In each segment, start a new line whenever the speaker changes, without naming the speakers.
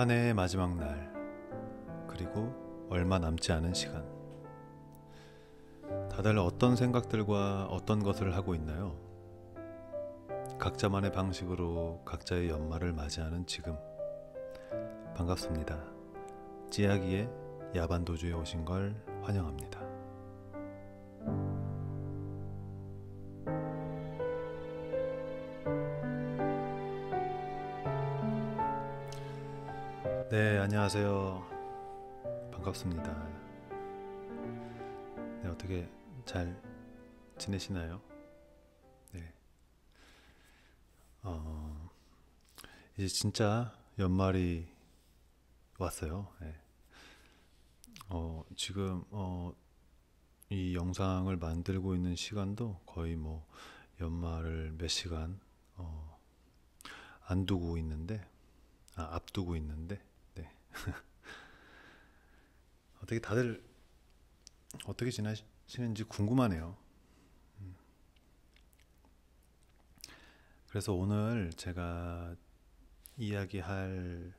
한 해의 마지막 날, 그리고 얼마 남지 않은 시간. 다들 어떤 생각들과 어떤 것을 하고 있나요? 각자만의 방식으로 각자의 연말을 맞이하는 지금. 반갑습니다. 찌야기의 야반도주에 오신 걸 환영합니다. 네, 안녕하세요. 반갑습니다. 네, 어떻게 잘 지내시나요? 네. 어, 이제 진짜 연말이 왔어요. 네. 어, 지금, 어, 이 영상을 만들고 있는 시간도 거의 뭐 연말을 몇 시간, 어, 안 두고 있는데, 아, 앞두고 있는데, 어떻게 다들 어떻게 지내시는지 궁금하네요. 음. 그래서 오늘 제가 이야기할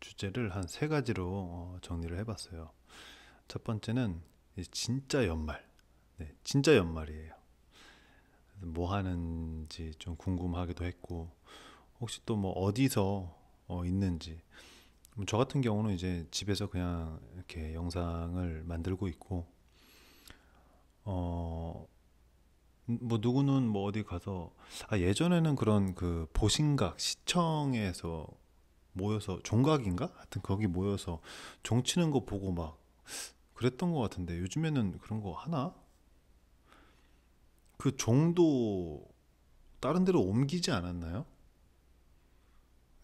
주제를 한 세 가지로 어, 정리를 해봤어요. 첫 번째는 진짜 연말, 네, 진짜 연말이에요. 뭐 하는지 좀 궁금하기도 했고, 혹시 또 뭐 어디서 어, 있는지, 저 같은 경우는 이제 집에서 그냥 이렇게 영상을 만들고 있고 어뭐 누구는 뭐 어디 가서 아 예전에는 그런 그 보신각 시청에서 모여서 종각인가 하여튼 거기 모여서 종 치는 거 보고 막 그랬던 것 같은데 요즘에는 그런 거 하나? 그 종도 다른 데로 옮기지 않았나요?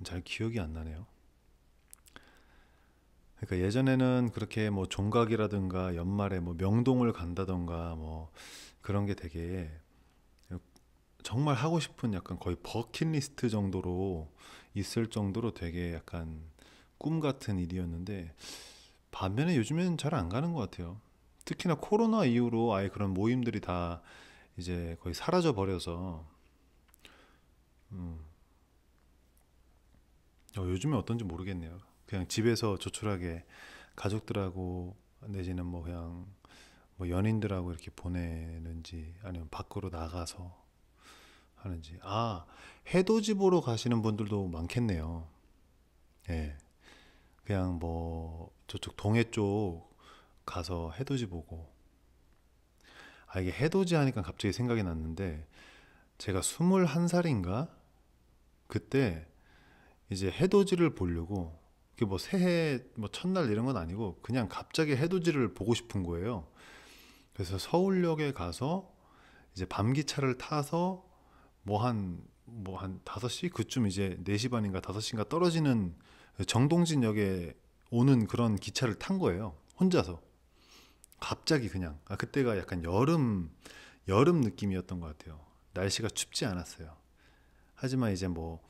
잘 기억이 안 나네요. 그러니까 예전에는 그렇게 뭐 종각이라든가 연말에 뭐 명동을 간다던가 뭐 그런 게 되게 정말 하고 싶은 약간 거의 버킷리스트 정도로 있을 정도로 되게 약간 꿈 같은 일이었는데 반면에 요즘에는잘 안 가는 것 같아요. 특히나 코로나 이후로 아예 그런 모임들이 다 이제 거의 사라져 버려서 음. 어, 요즘에 어떤지 모르겠네요. 그냥 집에서 조촐하게 가족들하고 내지는 뭐 그냥 뭐 연인들하고 이렇게 보내는지 아니면 밖으로 나가서 하는지 아 해돋이보러 가시는 분들도 많겠네요. 예, 그냥 뭐 저쪽 동해 쪽 가서 해돋이 보고 아 이게 해돋이 하니까 갑자기 생각이 났는데 제가 21살인가 그때 이제 해돋이를 보려고 그게 뭐 새해 뭐 첫날 이런 건 아니고 그냥 갑자기 해돋이를 보고 싶은 거예요. 그래서 서울역에 가서 이제 밤기차를 타서 뭐 한 뭐한 다섯 시 그쯤 이제 4시 반인가 5 시인가 떨어지는 정동진역에 오는 그런 기차를 탄 거예요. 혼자서. 갑자기 그냥. 아, 그때가 약간 여름 여름 느낌이었던 것 같아요. 날씨가 춥지 않았어요. 하지만 이제 뭐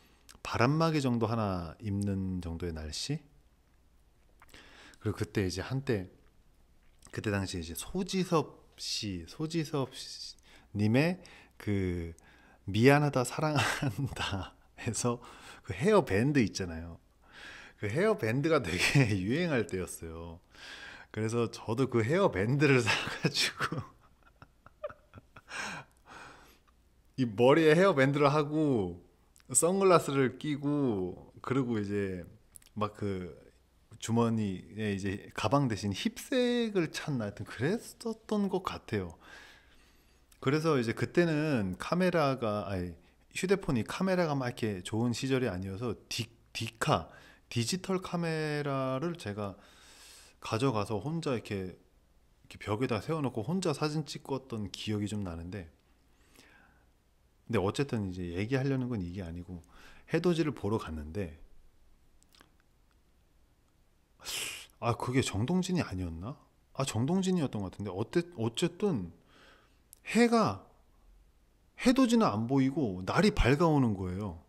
바람막이 정도 하나 입는 정도의 날씨 그리고 그때 이제 한때 그때 당시 이제 소지섭 씨 소지섭 님의 그 미안하다 사랑한다 해서 그 헤어 밴드 있잖아요 그 헤어 밴드가 되게 유행할 때였어요 그래서 저도 그 헤어 밴드를 사가지고 이 머리에 헤어 밴드를 하고 선글라스를 끼고 그리고 이제 막 그 주머니에 이제 가방 대신 힙색을 찾나 하여튼 그랬었던 것 같아요. 그래서 이제 그때는 카메라가 아니 휴대폰이 카메라가 막 이렇게 좋은 시절이 아니어서 디, 디카 디지털 카메라를 제가 가져가서 혼자 이렇게, 이렇게 벽에다 세워놓고 혼자 사진 찍었던 기억이 좀 나는데 근데 어쨌든 이제 얘기하려는 건 이게 아니고 해돋이를 보러 갔는데 아 그게 정동진이 아니었나? 아 정동진이었던 것 같은데 어때 어쨌든 해가 해돋이는 안 보이고 날이 밝아오는 거예요.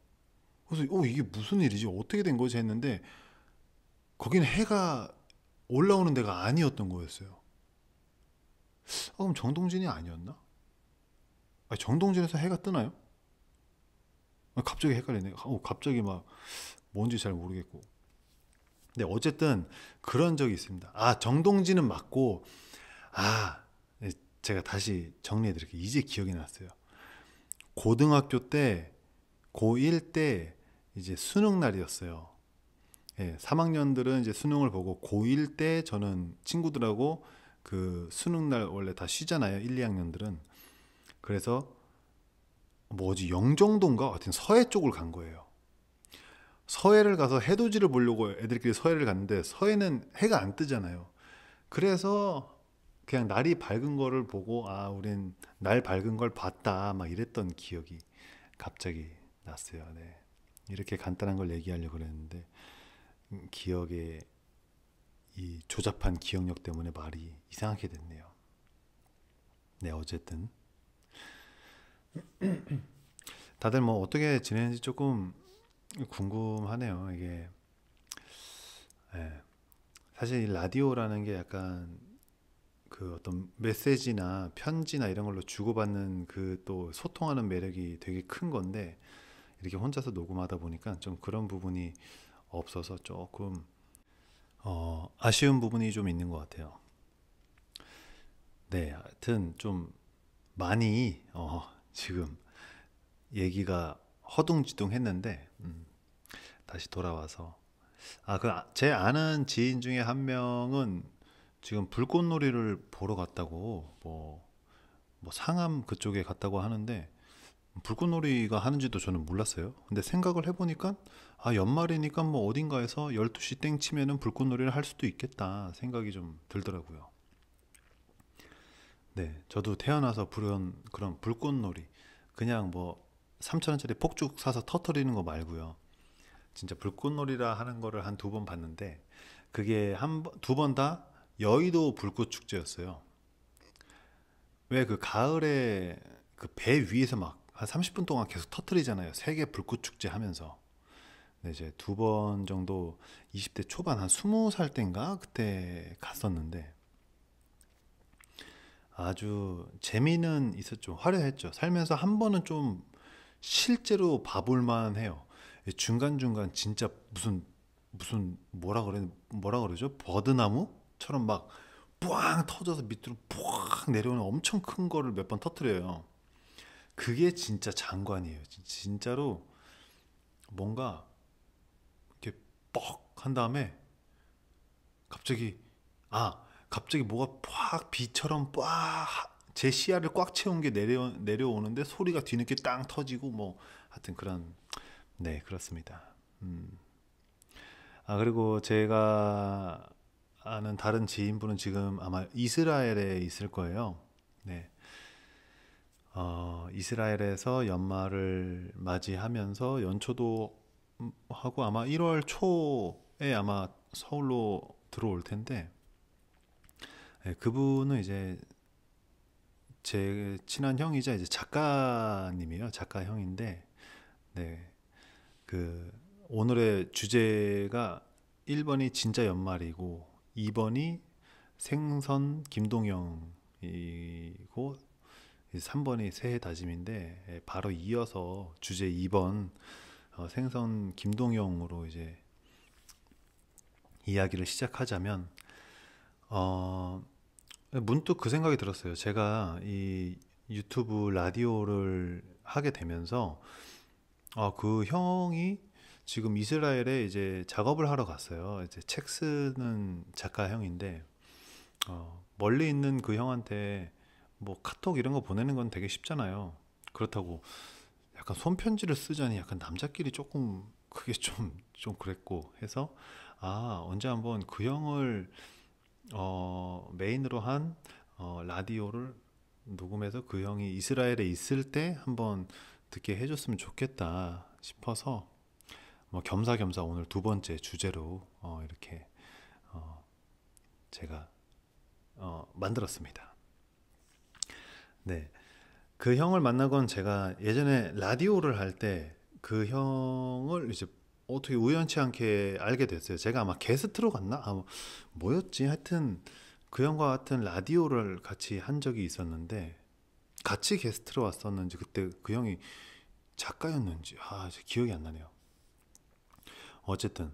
그래서 어 이게 무슨 일이지 어떻게 된 거지 했는데 거기는 해가 올라오는 데가 아니었던 거였어요. 아, 그럼 정동진이 아니었나? 아 정동진에서 해가 뜨나요? 아, 갑자기 헷갈리네. 어, 갑자기 막 뭔지 잘 모르겠고. 근데 어쨌든 그런 적이 있습니다. 아 정동진은 맞고 아 네, 제가 다시 정리해 드릴게요. 이제 기억이 났어요. 고등학교 때 고1 때 이제 수능 날이었어요. 예, 3학년들은 이제 수능을 보고 고1 때 저는 친구들하고 그 수능 날 원래 다 쉬잖아요. 1, 2학년들은. 그래서 뭐지 영종도인가 하여튼 서해 쪽을 간 거예요. 서해를 가서 해돋이를 보려고 애들끼리 서해를 갔는데 서해는 해가 안 뜨잖아요. 그래서 그냥 날이 밝은 거를 보고 아 우린 날 밝은 걸 봤다 막 이랬던 기억이 갑자기 났어요. 네. 이렇게 간단한 걸 얘기하려고 그랬는데 음, 기억의 이 조잡한 기억력 때문에 말이 이상하게 됐네요. 네 어쨌든 다들 뭐 어떻게 지내는지 조금 궁금하네요. 이게 네. 사실 라디오라는 게 약간 그 어떤 메시지나 편지나 이런 걸로 주고받는 그 또 소통하는 매력이 되게 큰 건데 이렇게 혼자서 녹음하다 보니까 좀 그런 부분이 없어서 조금 어, 아쉬운 부분이 좀 있는 것 같아요. 네, 하여튼 좀 많이 어, 지금 얘기가 허둥지둥했는데 음, 다시 돌아와서 아 그제 아, 아는 지인 중에 한 명은 지금 불꽃놀이를 보러 갔다고 뭐, 뭐 상암 그쪽에 갔다고 하는데 불꽃놀이가 하는지도 저는 몰랐어요. 근데 생각을 해보니까 아 연말이니까 뭐 어딘가에서 12시 땡 치면은 불꽃놀이를 할 수도 있겠다 생각이 좀 들더라고요. 네, 저도 태어나서 부른 그런 불꽃놀이 그냥 뭐 3천 원짜리 폭죽 사서 터트리는 거 말고요. 진짜 불꽃놀이라 하는 거를 한 두 번 봤는데 그게 한 두 번 다 여의도 불꽃 축제였어요. 왜 그 가을에 그 배 위에서 막 한 30분 동안 계속 터트리잖아요. 세계 불꽃 축제 하면서. 네, 이제 두 번 정도 20대 초반 한 20살 땐가 그때 갔었는데 아주 재미는 있었죠. 화려했죠. 살면서 한 번은 좀 실제로 봐볼만 해요. 중간중간 진짜 무슨 무슨 뭐라 그래 뭐라 그러죠? 버드나무처럼 막 뿌앙 터져서 밑으로 뿌앙 내려오는 엄청 큰 거를 몇 번 터트려요. 그게 진짜 장관이에요. 진짜로 뭔가 이렇게 뻑 한 다음에 갑자기 아 갑자기 뭐가 팍 비처럼 빡제 시야를 꽉 채운 게 내려 내려오는데 소리가 뒤늦게 땅 터지고 뭐 하여튼 그런 네 그렇습니다. 음. 아 그리고 제가 아는 다른 지인분은 지금 아마 이스라엘에 있을 거예요. 네. 어, 이스라엘에서 연말을 맞이하면서 연초도 음, 하고 아마 1월 초에 아마 서울로 들어올 텐데 예, 그분은 이제 제 친한 형이자 이제 작가님이에요. 작가 형인데, 네. 그, 오늘의 주제가 1번이 진짜 연말이고, 2번이 생선 김동영이고, 3번이 새해 다짐인데, 예, 바로 이어서 주제 2번 어, 생선 김동영으로 이제 이야기를 시작하자면, 어, 문득 그 생각이 들었어요. 제가 이 유튜브 라디오를 하게 되면서 아, 그 형이 지금 이스라엘에 이제 작업을 하러 갔어요. 이제 책 쓰는 작가 형인데 어, 멀리 있는 그 형한테 뭐 카톡 이런 거 보내는 건 되게 쉽잖아요. 그렇다고 약간 손편지를 쓰자니 약간 남자끼리 조금 그게 좀 좀 그랬고 해서 아 언제 한번 그 형을 어, 메인으로 한 어, 라디오를 녹음해서 그 형이 이스라엘에 있을 때 한번 듣게 해줬으면 좋겠다 싶어서 뭐 겸사겸사 오늘 두 번째 주제로 어, 이렇게 어, 제가 어, 만들었습니다. 네, 그 형을 만난 건 제가 예전에 라디오를 할 때 그 형을 이제 어떻게 우연치 않게 알게 됐어요. 제가 아마 게스트로 갔나? 아, 뭐, 뭐였지? 하여튼 그 형과 같은 라디오를 같이 한 적이 있었는데 같이 게스트로 왔었는지 그때 그 형이 작가였는지 아, 기억이 안 나네요. 어쨌든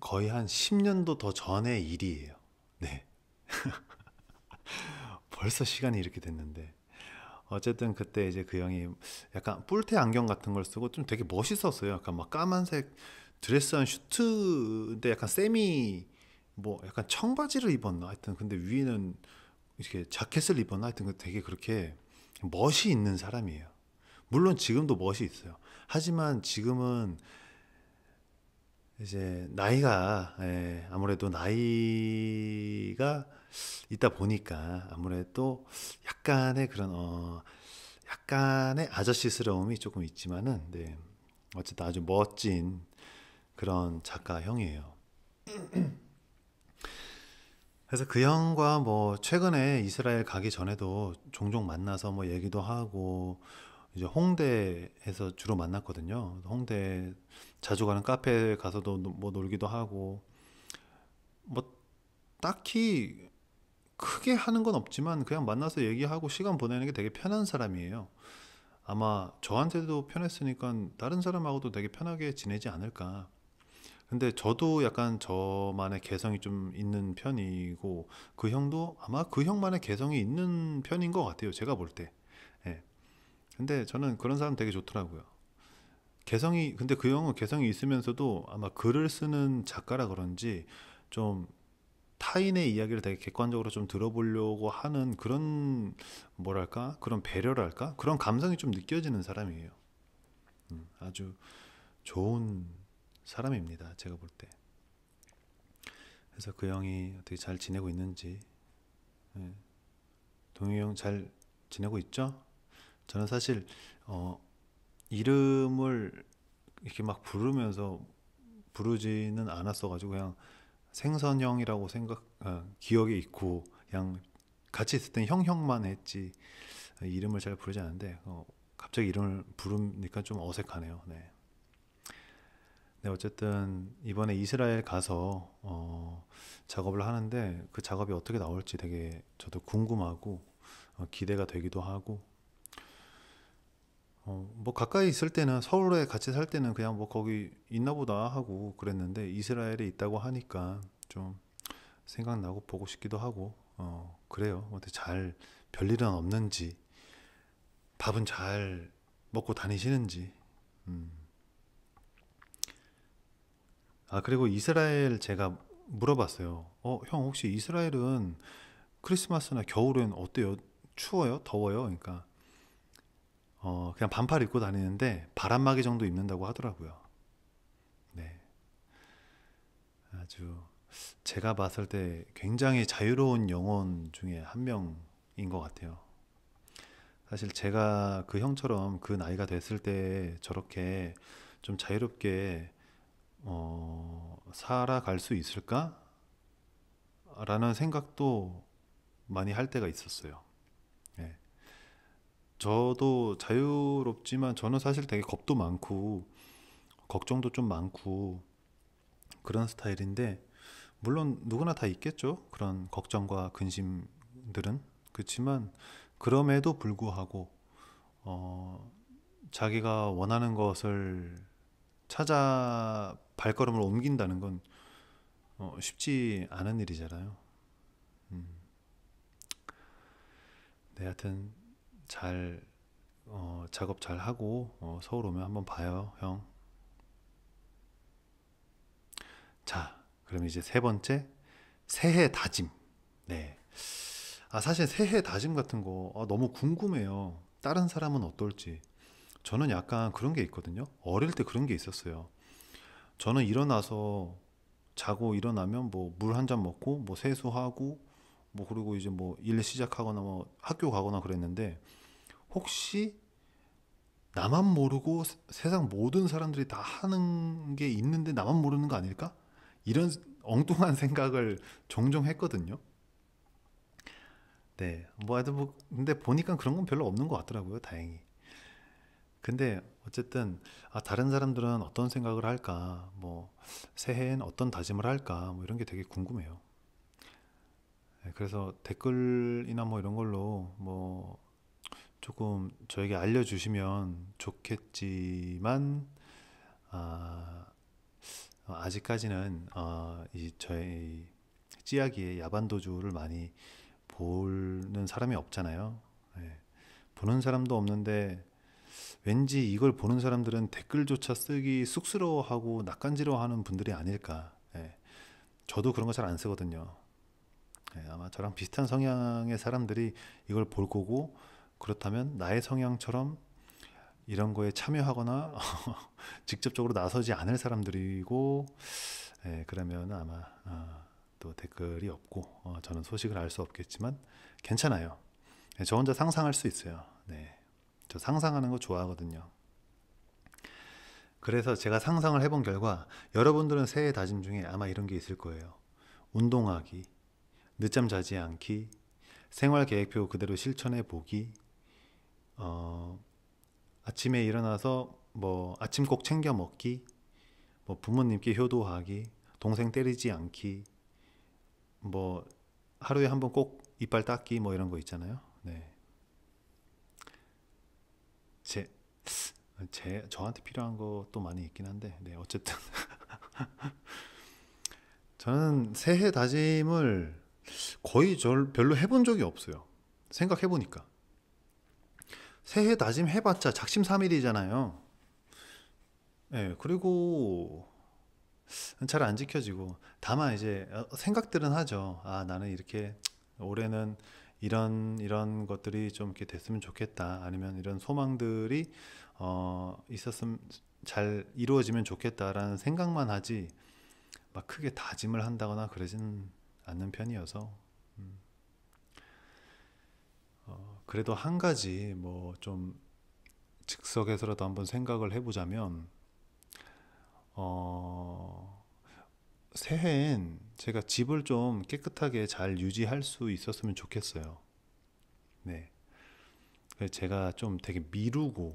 거의 한 10년도 더 전의 일이에요. 네. 벌써 시간이 이렇게 됐는데 어쨌든 그때 이제 그 형이 약간 뿔테 안경 같은 걸 쓰고 좀 되게 멋있었어요. 약간 막 까만색 드레스한 슈트인데 약간 세미 뭐 약간 청바지를 입었나 하여튼 근데 위에는 이렇게 자켓을 입었나 하여튼 그 되게 그렇게 멋이 있는 사람이에요. 물론 지금도 멋이 있어요. 하지만 지금은 이제 나이가 예, 아무래도 나이가 있다 보니까 아무래도 약간의 그런 어 약간의 아저씨스러움이 조금 있지만은 네. 어쨌든 아주 멋진 그런 작가 형이에요. 그래서 그 형과 뭐 최근에 이스라엘 가기 전에도 종종 만나서 뭐 얘기도 하고 이제 홍대에서 주로 만났거든요. 홍대 자주 가는 카페 에 가서도 뭐 놀기도 하고 뭐 딱히 크게 하는 건 없지만 그냥 만나서 얘기하고 시간 보내는 게 되게 편한 사람이에요. 아마 저한테도 편했으니까 다른 사람하고도 되게 편하게 지내지 않을까. 근데 저도 약간 저만의 개성이 좀 있는 편이고 그 형도 아마 그 형만의 개성이 있는 편인 것 같아요. 제가 볼 때. 예. 근데 저는 그런 사람 되게 좋더라고요. 개성이 근데 그 형은 개성이 있으면서도 아마 글을 쓰는 작가라 그런지 좀 타인의 이야기를 되게 객관적으로 좀 들어보려고 하는 그런 뭐랄까 그런 배려랄까 그런 감성이 좀 느껴지는 사람이에요. 음, 아주 좋은 사람입니다. 제가 볼 때. 그래서 그 형이 어떻게 잘 지내고 있는지 네. 예. 동희 형잘 지내고 있죠? 저는 사실 어, 이름을 이렇게 막 부르면서 부르지는 않았어가지고 그냥 생선형이라고 생각 어, 기억에 있고 양 같이 있을 땐 형형만 했지 이름을 잘 부르지 않는데 어, 갑자기 이름을 부르니까 좀 어색하네요. 네. 네 어쨌든 이번에 이스라엘 가서 어, 작업을 하는데 그 작업이 어떻게 나올지 되게 저도 궁금하고 어, 기대가 되기도 하고 어, 뭐 가까이 있을 때는 서울에 같이 살 때는 그냥 뭐 거기 있나 보다 하고 그랬는데 이스라엘에 있다고 하니까 좀 생각나고 보고 싶기도 하고 어, 그래요. 근데 잘 별일은 없는지 밥은 잘 먹고 다니시는지 음. 아 그리고 이스라엘 제가 물어봤어요. 어, 형 혹시 이스라엘은 크리스마스나 겨울엔 어때요? 추워요? 더워요? 그러니까 어, 그냥 반팔 입고 다니는데 바람막이 정도 입는다고 하더라고요. 네. 아주 제가 봤을 때 굉장히 자유로운 영혼 중에 한 명인 것 같아요. 사실 제가 그 형처럼 그 나이가 됐을 때 저렇게 좀 자유롭게 어, 살아갈 수 있을까? 라는 생각도 많이 할 때가 있었어요. 저도 자유롭지만 저는 사실 되게 겁도 많고 걱정도 좀 많고 그런 스타일인데 물론 누구나 다 있겠죠 그런 걱정과 근심들은 그렇지만 그럼에도 불구하고 어, 자기가 원하는 것을 찾아 발걸음을 옮긴다는 건 어, 쉽지 않은 일이잖아요. 음. 네, 하여튼 잘 어, 작업 잘 하고 어, 서울 오면 한번 봐요, 형. 자, 그럼 이제 세 번째 새해 다짐. 네. 아 사실 새해 다짐 같은 거 아, 너무 궁금해요. 다른 사람은 어떨지. 저는 약간 그런 게 있거든요. 어릴 때 그런 게 있었어요. 저는 일어나서 자고 일어나면 뭐 물 한 잔 먹고 뭐 세수하고 뭐 그리고 이제 뭐 일 시작하거나 뭐 학교 가거나 그랬는데 혹시 나만 모르고 세상 모든 사람들이 다 하는 게 있는데 나만 모르는 거 아닐까? 이런 엉뚱한 생각을 종종 했거든요. 네, 뭐 하여튼 뭐 근데 보니까 그런 건 별로 없는 것 같더라고요, 다행히. 근데 어쨌든 아, 다른 사람들은 어떤 생각을 할까, 뭐 새해엔 어떤 다짐을 할까, 뭐 이런 게 되게 궁금해요. 네, 그래서 댓글이나 뭐 이런 걸로 뭐 조금 저에게 알려주시면 좋겠지만 아, 어, 아직까지는 아, 어, 이저희 찌약이의 야반도주를 많이 보는 사람이 없잖아요. 네. 보는 사람도 없는데 왠지 이걸 보는 사람들은 댓글조차 쓰기 쑥스러워하고 낯간지러워하는 분들이 아닐까. 예. 저도 그런 거 잘 안 쓰거든요. 예, 아마 저랑 비슷한 성향의 사람들이 이걸 볼 거고 그렇다면 나의 성향처럼 이런 거에 참여하거나 직접적으로 나서지 않을 사람들이고 예, 그러면 아마 어, 또 댓글이 없고 어, 저는 소식을 알 수 없겠지만 괜찮아요. 예, 저 혼자 상상할 수 있어요. 네, 저 상상하는 거 좋아하거든요. 그래서 제가 상상을 해본 결과 여러분들은 새해 다짐 중에 아마 이런 게 있을 거예요. 운동하기, 늦잠 자지 않기, 생활 계획표 그대로 실천해 보기, 어, 아침에 일어나서 뭐 아침 꼭 챙겨 먹기, 뭐 부모님께 효도하기, 동생 때리지 않기, 뭐 하루에 한번 꼭 이빨 닦기 뭐 이런 거 있잖아요. 네. 제, 제 저한테 필요한 것도 많이 있긴 한데, 네 어쨌든 저는 새해 다짐을 거의 절 별로 해본 적이 없어요. 생각해보니까. 새해 다짐 해봤자 작심 삼일이잖아요 예, 그리고 잘 안 지켜지고 다만 이제 어, 생각들은 하죠. 아, 나는 이렇게 올해는 이런 이런 것들이 좀 이렇게 됐으면 좋겠다. 아니면 이런 소망들이 어, 있었음 잘 이루어지면 좋겠다라는 생각만 하지 막 크게 다짐을 한다거나 그러진 않는 편이어서 음. 어, 그래도 한 가지 뭐 좀 즉석에서라도 한번 생각을 해보자면 어, 새해엔 제가 집을 좀 깨끗하게 잘 유지할 수 있었으면 좋겠어요. 네. 제가 좀 되게 미루고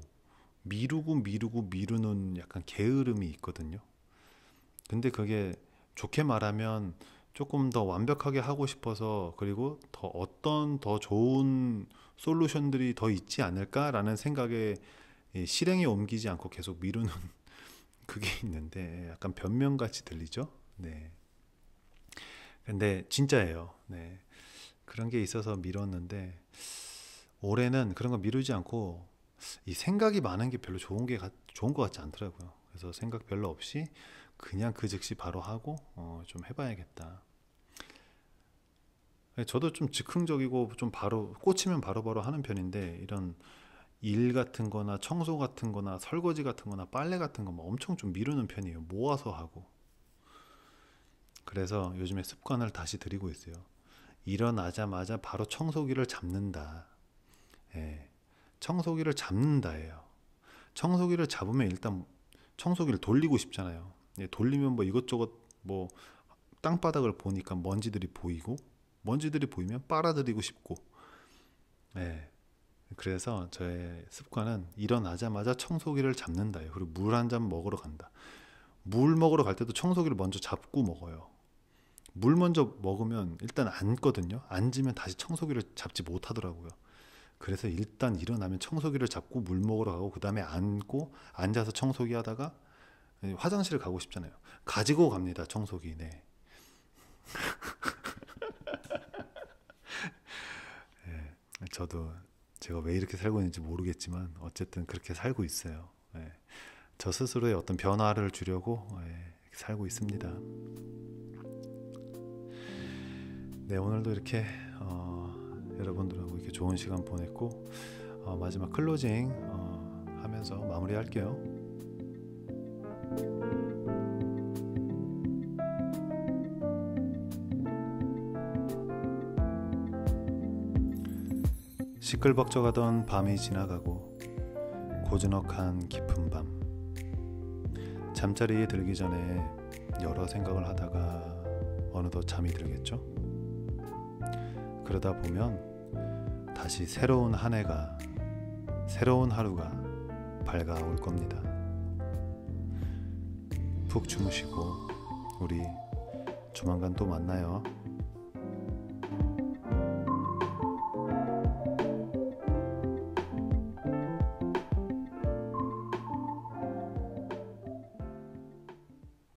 미루고 미루고 미루는 약간 게으름이 있거든요. 근데 그게 좋게 말하면 조금 더 완벽하게 하고 싶어서 그리고 더 어떤 더 좋은 솔루션들이 더 있지 않을까라는 생각에 예, 실행에 옮기지 않고 계속 미루는 그게 있는데 약간 변명같이 들리죠. 네. 근데 진짜예요. 네. 그런 게 있어서 미뤘는데 올해는 그런 거 미루지 않고 이 생각이 많은 게 별로 좋은 게 좋은 것 같지 않더라고요. 그래서 생각 별로 없이 그냥 그 즉시 바로 하고 어, 좀 해봐야겠다. 예, 저도 좀 즉흥적이고 좀 바로 꽂히면 바로바로 바로 하는 편인데 이런 일 같은 거나 청소 같은 거나 설거지 같은 거나 빨래 같은 거막 뭐 엄청 좀 미루는 편이에요. 모아서 하고. 그래서 요즘에 습관을 다시 들이고 있어요. 일어나자마자 바로 청소기를 잡는다. 예. 청소기를 잡는다예요. 청소기를 잡으면 일단 청소기를 돌리고 싶잖아요. 예, 돌리면 뭐 이것저것 뭐 땅바닥을 보니까 먼지들이 보이고 먼지들이 보이면 빨아들이고 싶고 예. 그래서 저의 습관은 일어나자마자 청소기를 잡는다. 그리고 물 한 잔 먹으러 간다. 물 먹으러 갈 때도 청소기를 먼저 잡고 먹어요. 물 먼저 먹으면 일단 앉거든요. 앉으면 다시 청소기를 잡지 못하더라고요. 그래서 일단 일어나면 청소기를 잡고 물 먹으러 가고 그 다음에 앉고 앉아서 청소기 하다가 화장실 을 가고 싶잖아요. 가지고 갑니다. 청소기. 네. 네. 저도 제가 왜 이렇게 살고 있는지 모르겠지만 어쨌든 그렇게 살고 있어요. 네. 저 스스로의 어떤 변화를 주려고 네. 살고 있습니다. 네 오늘도 이렇게 어, 여러분들하고 이렇게 좋은 시간 보냈고 어, 마지막 클로징 어, 하면서 마무리할게요. 시끌벅적하던 밤이 지나가고 고즈넉한 깊은 밤 잠자리에 들기 전에 여러 생각을 하다가 어느덧 잠이 들겠죠 그러다 보면 다시 새로운 한 해가 새로운 하루가 밝아올 겁니다. 푹 주무시고 우리 조만간 또 만나요.